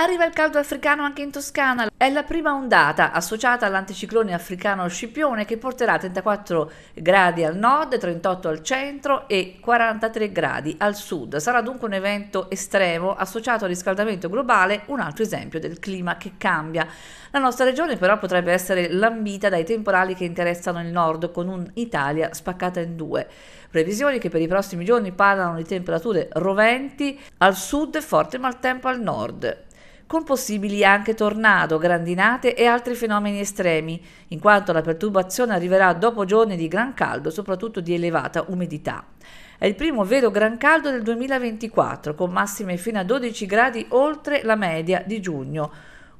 Arriva il caldo africano anche in Toscana. È la prima ondata associata all'anticiclone africano Scipione che porterà 34 gradi al nord, 38 al centro e 43 gradi al sud. Sarà dunque un evento estremo associato al riscaldamento globale, un altro esempio del clima che cambia. La nostra regione però potrebbe essere lambita dai temporali che interessano il nord con un'Italia spaccata in due. Previsioni che per i prossimi giorni parlano di temperature roventi al sud e forte maltempo al nord con possibili anche tornado, grandinate e altri fenomeni estremi, in quanto la perturbazione arriverà dopo giorni di gran caldo, soprattutto di elevata umidità. È il primo vero gran caldo del 2024, con massime fino a 12 gradi oltre la media di giugno.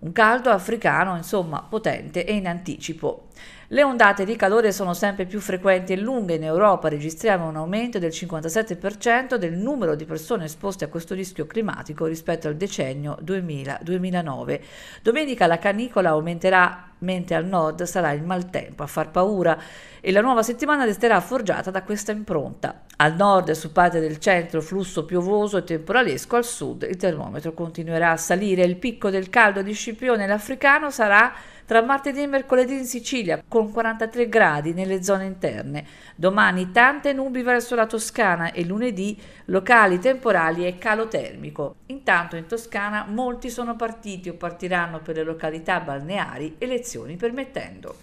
Un caldo africano, insomma, potente e in anticipo. Le ondate di calore sono sempre più frequenti e lunghe in Europa, registriamo un aumento del 57% del numero di persone esposte a questo rischio climatico rispetto al decennio 2000-2009. Domenica la canicola aumenterà mentre al nord sarà il maltempo a far paura e la nuova settimana resterà forgiata da questa impronta. Al nord e su parte del centro flusso piovoso e temporalesco, al sud il termometro continuerà a salire, il picco del caldo di Scipione l'africano sarà tra martedì e mercoledì in Sicilia con 43 gradi nelle zone interne. Domani tante nubi verso la Toscana e lunedì locali temporali e calo termico. Intanto in Toscana molti sono partiti o partiranno per le località balneari, elezioni permettendo.